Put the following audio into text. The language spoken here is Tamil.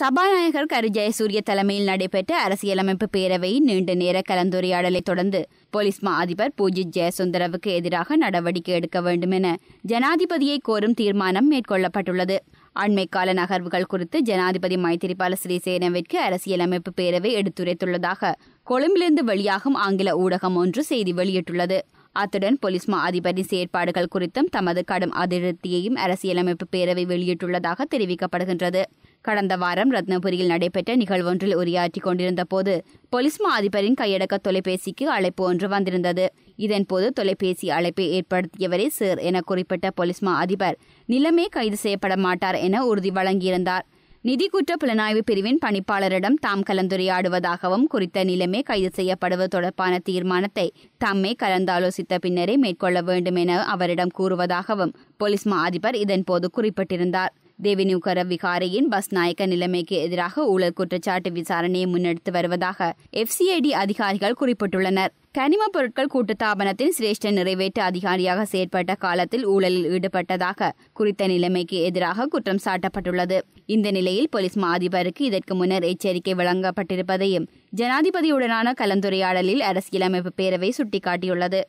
சபாநாயகர் கரு ஜெயசூரிய தலைமையில் நடைபெற்ற அரசியலமைப்பு பேரவையின் நீண்ட நேர கலந்துரையாடலை தொடர்ந்து போலீஸ் மா அதிபர் பூஜித் ஜெயசுந்தரவுக்கு எதிராக நடவடிக்கை எடுக்க வேண்டும் என ஜனாதிபதியை கோரும் தீர்மானம் மேற்கொள்ளப்பட்டுள்ளது அண்மைக்கால நகர்வுகள் குறித்து ஜனாதிபதி மைத்திரிபால சிறிசேனவிற்கு அரசியலமைப்பு பேரவை எடுத்துரைத்துள்ளதாக கொழும்பிலிருந்து வெளியாகும் ஆங்கில ஊடகம் ஒன்று செய்தி வெளியிட்டுள்ளது அத்துடன் பொலிஸ்மா அதிபரின் செயற்பாடுகள் குறித்தும் தமது கடும் அதிருப்தியையும் அரசியலமைப்பு பேரவை வெளியிட்டுள்ளதாக தெரிவிக்கப்படுகின்றது கடந்த வாரம் ரத்னபுரியில் நடைபெற்ற நிகழ்வொன்றில் உரையாற்றிக் கொண்டிருந்த போது பொலிஸ்மா அதிபரின் கையடக்க தொலைபேசிக்கு அழைப்பு ஒன்று வந்திருந்தது இதன்போது தொலைபேசி அழைப்பை ஏற்படுத்தியவரே சேர் என குறிப்பிட்ட பொலிஸ்மா அதிபர் நிலமே கைது செய்யப்பட மாட்டார் என உறுதி வழங்கியிருந்தார் நிதி குற்ற புலனாய்வு பிரிவின் பணிப்பாளரிடம் தாம் கலந்துரையாடுவதாகவும் குறித்த நிலைமை கைது செய்யப்படுவது தொடர்பான தீர்மானத்தை தம்மை கலந்தாலோசித்த பின்னரே மேற்கொள்ள வேண்டும் என அவரிடம் கூறுவதாகவும் போலீஸ் மா அதிபர் இதன்போது குறிப்பிட்டிருந்தார் தேவிநியூகர விகாரையின் பஸ் நாயக்க நிலைமைக்கு எதிராக ஊழல் குற்றச்சாட்டு விசாரணையை முன்னெடுத்து வருவதாக எஃப்சிஐடி அதிகாரிகள் குறிப்பிட்டுள்ளனர் கனிம பொருட்கள் கூட்டுத்தாபனத்தின் சிரேஷ்ட நிறைவேற்று அதிகாரியாக செயற்பட்ட காலத்தில் ஊழலில் ஈடுபட்டதாக குறித்த நிலைமைக்கு எதிராக குற்றம் சாட்டப்பட்டுள்ளது இந்த நிலையில் போலீஸ் மா அதிபருக்கு இதற்கு முன்னர் எச்சரிக்கை வழங்கப்பட்டிருப்பதையும் ஜனாதிபதியுடனான கலந்துரையாடலில் அரசியலமைப்பு பேரவை சுட்டிக்காட்டியுள்ளது